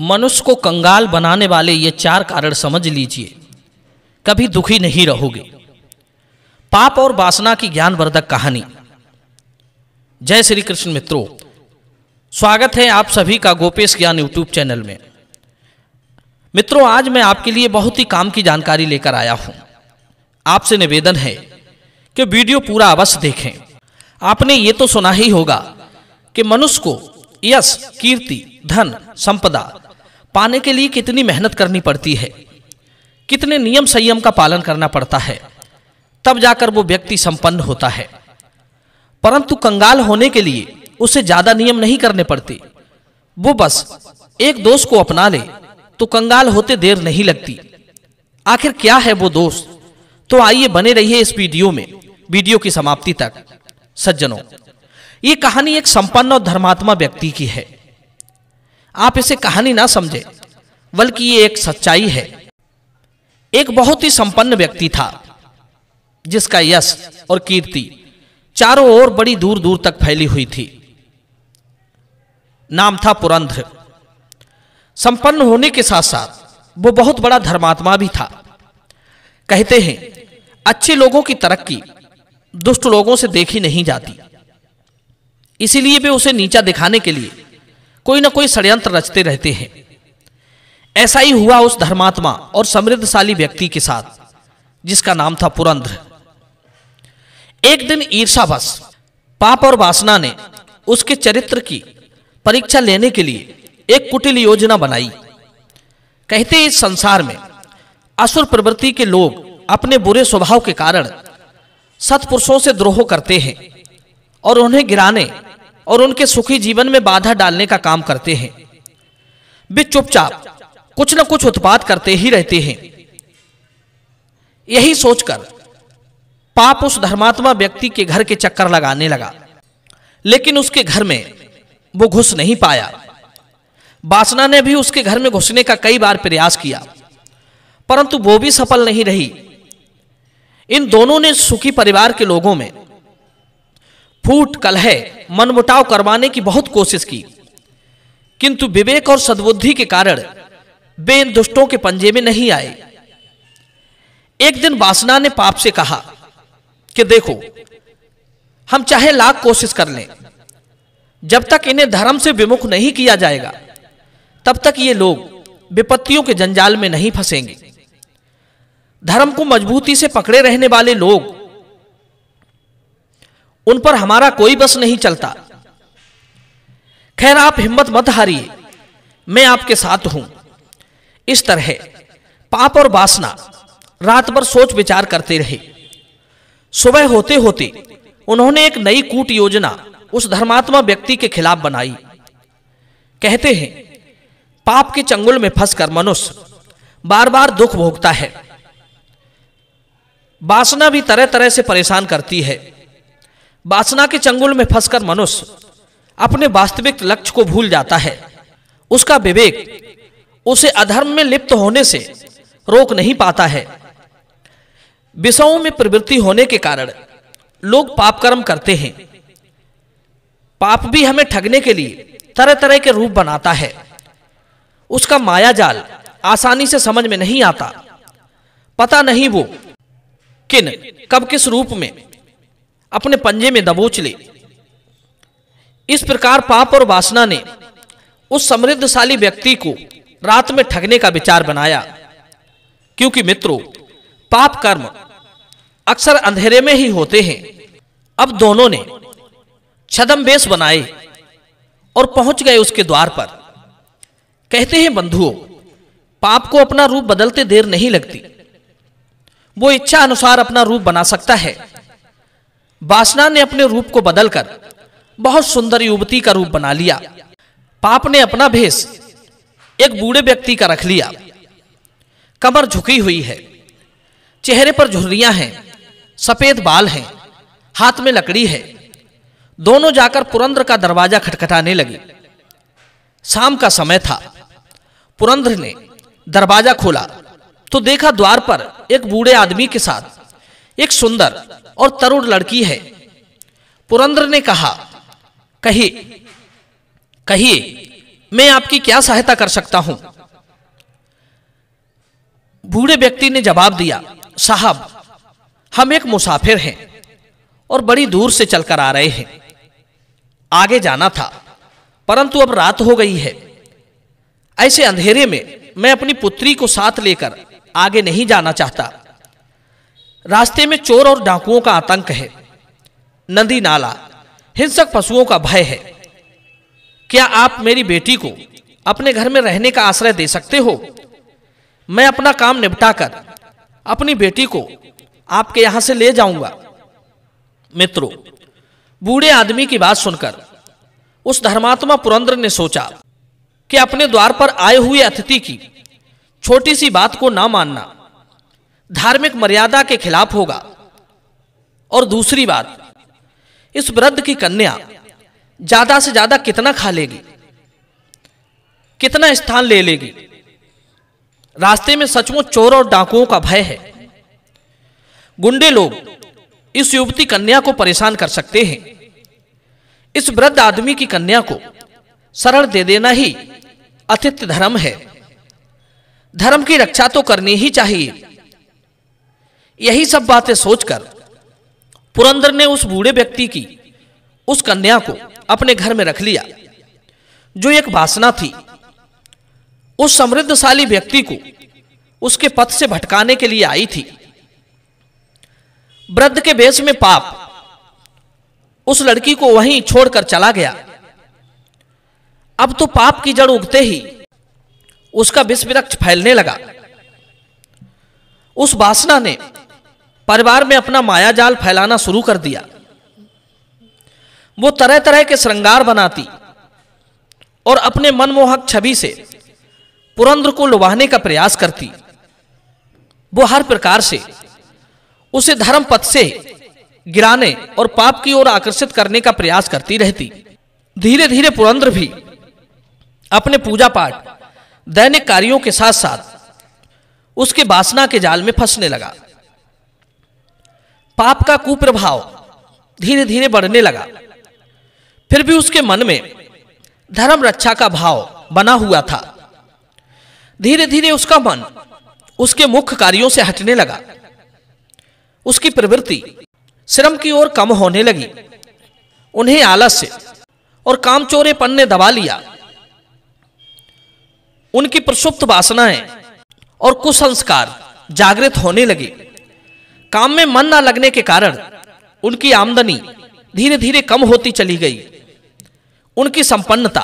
मनुष्य को कंगाल बनाने वाले ये चार कारण समझ लीजिए कभी दुखी नहीं रहोगे पाप और वासना की ज्ञानवर्धक कहानी जय श्री कृष्ण मित्रों स्वागत है आप सभी का गोपेश ज्ञान यूट्यूब चैनल में मित्रों आज मैं आपके लिए बहुत ही काम की जानकारी लेकर आया हूं आपसे निवेदन है कि वीडियो पूरा अवश्य देखें आपने ये तो सुना ही होगा कि मनुष्य को यश कीर्ति धन संपदा पाने के लिए कितनी मेहनत करनी पड़ती है कितने नियम संयम का पालन करना पड़ता है तब जाकर वो व्यक्ति संपन्न होता है परंतु कंगाल होने के लिए उसे ज्यादा नियम नहीं करने पड़ते वो बस एक दोष को अपना ले तो कंगाल होते देर नहीं लगती आखिर क्या है वो दोष तो आइए बने रहिए इस वीडियो में वीडियो की समाप्ति तक सज्जनों ये कहानी एक संपन्न और धर्मात्मा व्यक्ति की है आप इसे कहानी ना समझें बल्कि ये एक सच्चाई है एक बहुत ही संपन्न व्यक्ति था जिसका यश और कीर्ति चारों ओर बड़ी दूर दूर तक फैली हुई थी नाम था पुरंध्र संपन्न होने के साथ साथ वो बहुत बड़ा धर्मात्मा भी था कहते हैं अच्छे लोगों की तरक्की दुष्ट लोगों से देखी नहीं जाती इसीलिए वे उसे नीचा दिखाने के लिए कोई ना कोई षड्यंत्र रचते रहते हैं ऐसा ही हुआ उस धर्मात्मा और समृद्धशाली व्यक्ति के साथ जिसका नाम था पुरंद्र एक दिन ईर्षावश पाप और वासना ने उसके चरित्र की परीक्षा लेने के लिए एक कुटिल योजना बनाई कहते इस संसार में असुर प्रवृत्ति के लोग अपने बुरे स्वभाव के कारण सत्पुरुषों से द्रोह करते हैं और उन्हें गिराने और उनके सुखी जीवन में बाधा डालने का काम करते हैं वे चुपचाप कुछ ना कुछ उत्पाद करते ही रहते हैं यही सोचकर पाप उस धर्मात्मा व्यक्ति के घर के चक्कर लगाने लगा लेकिन उसके घर में वो घुस नहीं पाया बासना ने भी उसके घर में घुसने का कई बार प्रयास किया परंतु वो भी सफल नहीं रही इन दोनों ने सुखी परिवार के लोगों में फूट कलह मनमुटाव करवाने की बहुत कोशिश की किंतु विवेक और सद्बुद्धि के कारण वे इन दुष्टों के पंजे में नहीं आए एक दिन वासना ने पाप से कहा कि देखो हम चाहे लाख कोशिश कर लें जब तक इन्हें धर्म से विमुख नहीं किया जाएगा तब तक ये लोग विपत्तियों के जंजाल में नहीं फंसेंगे धर्म को मजबूती से पकड़े रहने वाले लोग उन पर हमारा कोई बस नहीं चलता खैर आप हिम्मत मत हारिए मैं आपके साथ हूं इस तरह पाप और वासना रात भर सोच विचार करते रहे सुबह होते होते उन्होंने एक नई कूट योजना उस धर्मात्मा व्यक्ति के खिलाफ बनाई कहते हैं पाप के चंगुल में फंसकर मनुष्य बार बार दुख भोगता है वासना भी तरह तरह से परेशान करती है वासना के चंगुल में फंसकर मनुष्य अपने वास्तविक लक्ष्य को भूल जाता है उसका विवेक उसे अधर्म में लिप्त होने से रोक नहीं पाता है विषयों में प्रवृत्ति होने के कारण लोग पाप कर्म करते हैं पाप भी हमें ठगने के लिए तरह तरह के रूप बनाता है उसका माया जाल आसानी से समझ में नहीं आता पता नहीं वो किन कब किस रूप में अपने पंजे में दबोच ले इस प्रकार पाप और वासना ने उस समृद्धशाली व्यक्ति को रात में ठगने का विचार बनाया क्योंकि मित्रों पाप कर्म अक्सर अंधेरे में ही होते हैं अब दोनों ने छदम बेस बनाए और पहुंच गए उसके द्वार पर कहते हैं बंधुओं पाप को अपना रूप बदलते देर नहीं लगती वो इच्छा अनुसार अपना रूप बना सकता है वासना ने अपने रूप को बदलकर बहुत सुंदर युवती का रूप बना लिया पाप ने अपना भेष एक बूढ़े व्यक्ति का रख लिया कमर झुकी हुई है चेहरे पर झुर्रिया हैं सफ़ेद बाल हैं हाथ में लकड़ी है दोनों जाकर पुरंद्र का दरवाज़ा खटखटाने लगे शाम का समय था पुरंद्र ने दरवाज़ा खोला तो देखा द्वार पर एक बूढ़े आदमी के साथ एक सुंदर और तरुण लड़की है पुरंद्र ने कहा कही कहिए मैं आपकी क्या सहायता कर सकता हूं बूढ़े व्यक्ति ने जवाब दिया साहब हम एक मुसाफिर हैं और बड़ी दूर से चलकर आ रहे हैं आगे जाना था परंतु अब रात हो गई है ऐसे अंधेरे में मैं अपनी पुत्री को साथ लेकर आगे नहीं जाना चाहता रास्ते में चोर और डाकुओं का आतंक है नदी नाला हिंसक पशुओं का भय है क्या आप मेरी बेटी को अपने घर में रहने का आश्रय दे सकते हो मैं अपना काम निपटाकर अपनी बेटी को आपके यहां से ले जाऊंगा मित्रों बूढ़े आदमी की बात सुनकर उस धर्मात्मा पुरंद्र ने सोचा कि अपने द्वार पर आए हुए अतिथि की छोटी सी बात को ना मानना धार्मिक मर्यादा के खिलाफ होगा और दूसरी बात इस वृद्ध की कन्या ज़्यादा से ज़्यादा कितना खा लेगी कितना स्थान ले लेगी रास्ते में सचमुच चोर और डाकुओं का भय है गुंडे लोग इस युवती कन्या को परेशान कर सकते हैं इस वृद्ध आदमी की कन्या को शरण दे देना ही अतिथ्य धर्म है धर्म की रक्षा तो करनी ही चाहिए यही सब बातें सोचकर पुरंदर ने उस बूढ़े व्यक्ति की उस कन्या को अपने घर में रख लिया जो एक वासना थी उस समृद्धशाली व्यक्ति को उसके पथ से भटकाने के लिए आई थी वृद्ध के बेस में पाप उस लड़की को वहीं छोड़कर चला गया अब तो पाप की जड़ उगते ही उसका विस्वृक्ष फैलने लगा उस वासना ने परिवार में अपना माया जाल फैलाना शुरू कर दिया वो तरह तरह के श्रृंगार बनाती और अपने मनमोहक छवि से पुरंद्र को लुभाने का प्रयास करती वो हर प्रकार से उसे धर्म पथ से गिराने और पाप की ओर आकर्षित करने का प्रयास करती रहती धीरे धीरे पुरंद्र भी अपने पूजा पाठ दैनिक कार्यों के साथ साथ उसके वासना के जाल में फंसने लगा पाप का कुप्रभाव धीरे धीरे बढ़ने लगा फिर भी उसके मन में धर्म रक्षा का भाव बना हुआ था धीरे धीरे उसका मन उसके मुख्य कार्यों से हटने लगा उसकी प्रवृत्ति श्रम की ओर कम होने लगी उन्हें आलस्य और कामचोरेपन ने दबा लिया उनकी प्रसुप्त वासनाएं और कुसंस्कार जागृत होने लगे काम में मन ना लगने के कारण उनकी आमदनी धीरे धीरे कम होती चली गई उनकी संपन्नता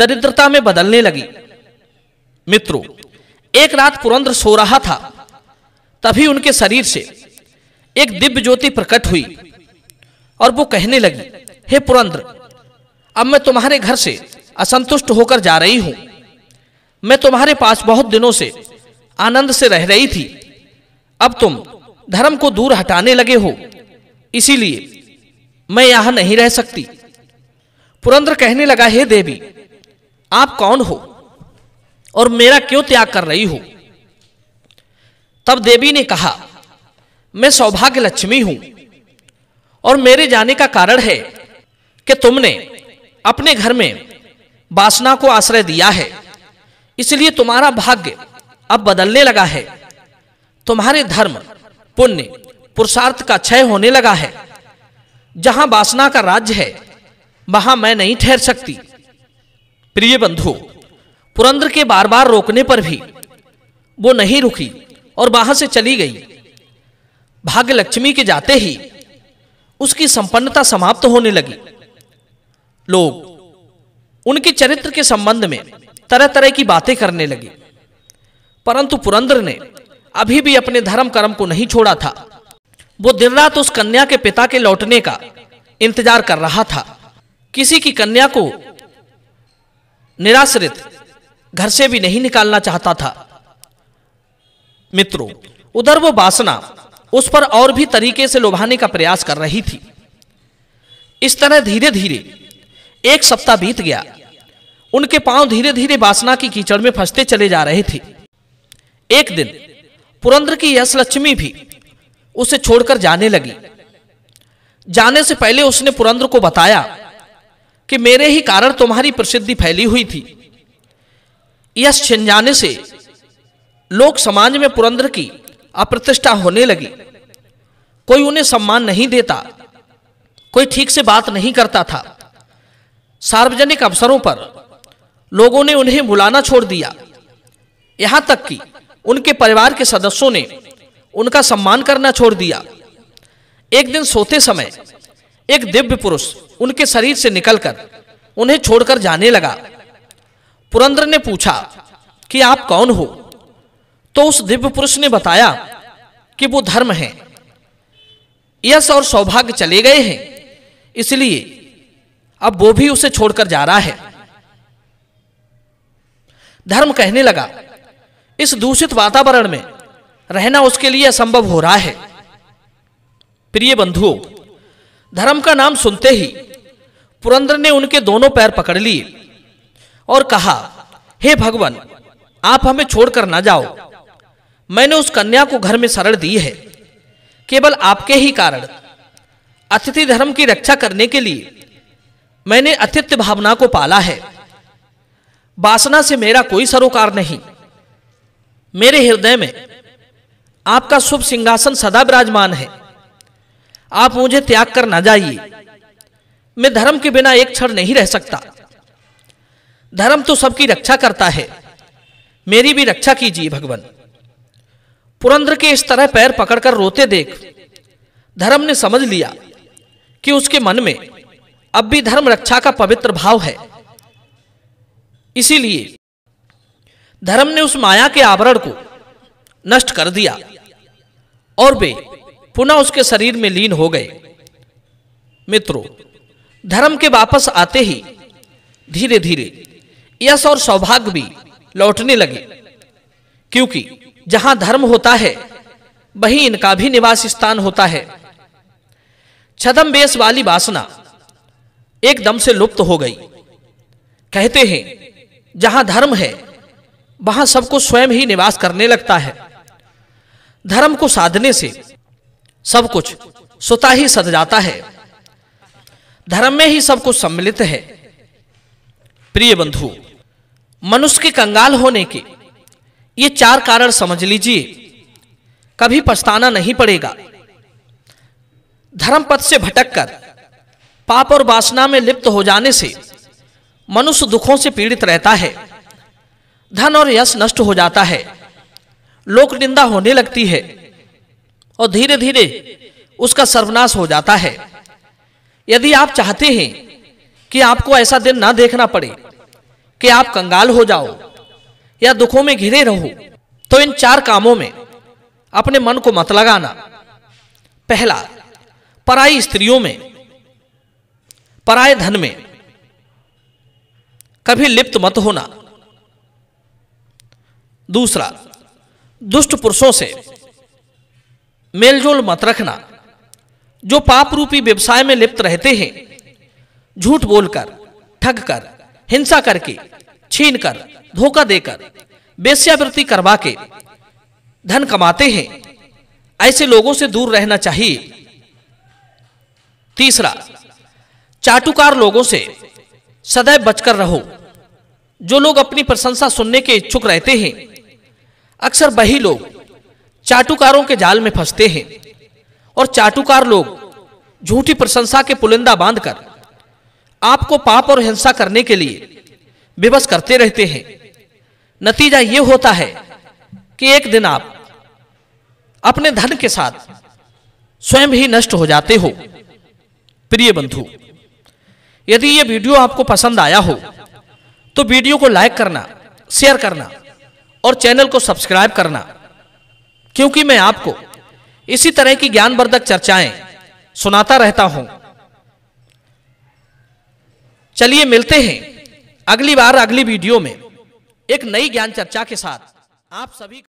दरिद्रता में बदलने लगी मित्रों एक रात पुरंद्र सो रहा था तभी उनके शरीर से एक दिव्य ज्योति प्रकट हुई और वो कहने लगी हे पुरंद्र अब मैं तुम्हारे घर से असंतुष्ट होकर जा रही हूं मैं तुम्हारे पास बहुत दिनों से आनंद से रह रही थी अब तुम धर्म को दूर हटाने लगे हो इसीलिए मैं यहां नहीं रह सकती पुरंदर कहने लगा हे देवी आप कौन हो और मेरा क्यों त्याग कर रही हो तब देवी ने कहा मैं सौभाग्य लक्ष्मी हूं और मेरे जाने का कारण है कि तुमने अपने घर में वासना को आश्रय दिया है इसलिए तुम्हारा भाग्य अब बदलने लगा है तुम्हारे धर्म पुण्य पुरुषार्थ का क्षय होने लगा है जहां वासना का राज्य है वहां मैं नहीं ठहर सकती प्रिय बंधु पुरंदर के बार बार रोकने पर भी वो नहीं रुकी और वहां से चली गई भाग्य लक्ष्मी के जाते ही उसकी संपन्नता समाप्त होने लगी लोग उनके चरित्र के संबंध में तरह तरह की बातें करने लगे परंतु पुरंदर ने अभी भी अपने धर्म कर्म को नहीं छोड़ा था वो दिन रात उस कन्या के पिता के लौटने का इंतजार कर रहा था किसी की कन्या को निराश्रित घर से भी नहीं निकालना चाहता था मित्रों उधर वो वासना उस पर और भी तरीके से लुभाने का प्रयास कर रही थी इस तरह धीरे धीरे एक सप्ताह बीत गया उनके पांव धीरे धीरे वासना की कीचड़ में फंसते चले जा रहे थे एक दिन पुरंद्र की यश लक्ष्मी भी उसे छोड़कर जाने लगी जाने से पहले उसने पुरंद्र को बताया कि मेरे ही कारण तुम्हारी प्रसिद्धि फैली हुई थी यश छिन जाने से लोक समाज में पुरंदर की अप्रतिष्ठा होने लगी कोई उन्हें सम्मान नहीं देता कोई ठीक से बात नहीं करता था सार्वजनिक अवसरों पर लोगों ने उन्हें बुलाना छोड़ दिया यहां तक कि उनके परिवार के सदस्यों ने उनका सम्मान करना छोड़ दिया एक दिन सोते समय एक दिव्य पुरुष उनके शरीर से निकलकर उन्हें छोड़कर जाने लगा पुरंदर ने पूछा कि आप कौन हो तो उस दिव्य पुरुष ने बताया कि वो धर्म है यश और सौभाग्य चले गए हैं इसलिए अब वो भी उसे छोड़कर जा रहा है धर्म कहने लगा इस दूषित वातावरण में रहना उसके लिए असंभव हो रहा है प्रिय बंधुओं धर्म का नाम सुनते ही पुरंदर ने उनके दोनों पैर पकड़ लिए और कहा हे भगवान आप हमें छोड़कर ना जाओ मैंने उस कन्या को घर में शरण दी है केवल आपके ही कारण अतिथि धर्म की रक्षा करने के लिए मैंने अतिथ्य भावना को पाला है वासना से मेरा कोई सरोकार नहीं मेरे हृदय में आपका शुभ सिंहासन सदा विराजमान है आप मुझे त्याग कर ना जाइए मैं धर्म के बिना एक क्षण नहीं रह सकता धर्म तो सबकी रक्षा करता है मेरी भी रक्षा कीजिए भगवान पुरंद्र के इस तरह पैर पकड़कर रोते देख धर्म ने समझ लिया कि उसके मन में अब भी धर्म रक्षा का पवित्र भाव है इसीलिए धर्म ने उस माया के आवरण को नष्ट कर दिया और वे पुनः उसके शरीर में लीन हो गए मित्रों धर्म के वापस आते ही धीरे धीरे यश और सौभाग्य भी लौटने लगे क्योंकि जहां धर्म होता है वहीं इनका भी निवास स्थान होता है छदम बेस वाली वासना एकदम से लुप्त हो गई कहते हैं जहां धर्म है वहां सबको स्वयं ही निवास करने लगता है धर्म को साधने से सब कुछ स्वतः ही सद जाता है धर्म में ही सब कुछ सम्मिलित है प्रिय बंधु मनुष्य के कंगाल होने के ये चार कारण समझ लीजिए कभी पछताना नहीं पड़ेगा धर्म पथ से भटक कर पाप और वासना में लिप्त हो जाने से मनुष्य दुखों से पीड़ित रहता है धन और यश नष्ट हो जाता है लोक निंदा होने लगती है और धीरे धीरे उसका सर्वनाश हो जाता है यदि आप चाहते हैं कि आपको ऐसा दिन ना देखना पड़े कि आप कंगाल हो जाओ या दुखों में घिरे रहो तो इन चार कामों में अपने मन को मत लगाना पहला पराई स्त्रियों में पराए धन में कभी लिप्त मत होना दूसरा दुष्ट पुरुषों से मेलजोल मत रखना जो पाप रूपी व्यवसाय में लिप्त रहते हैं झूठ बोलकर ठग कर हिंसा करके छीन कर धोखा देकर बेस्यावृत्ति करवा के धन कमाते हैं ऐसे लोगों से दूर रहना चाहिए तीसरा चाटुकार लोगों से सदैव बचकर रहो जो लोग अपनी प्रशंसा सुनने के इच्छुक रहते हैं अक्सर वही लोग चाटुकारों के जाल में फंसते हैं और चाटुकार लोग झूठी प्रशंसा के पुलिंदा बांधकर आपको पाप और हिंसा करने के लिए विवश करते रहते हैं नतीजा यह होता है कि एक दिन आप अपने धन के साथ स्वयं ही नष्ट हो जाते हो प्रिय बंधु यदि यह वीडियो आपको पसंद आया हो तो वीडियो को लाइक करना शेयर करना और चैनल को सब्सक्राइब करना क्योंकि मैं आपको इसी तरह की ज्ञानवर्धक चर्चाएं सुनाता रहता हूं चलिए मिलते हैं अगली बार अगली वीडियो में एक नई ज्ञान चर्चा के साथ आप सभी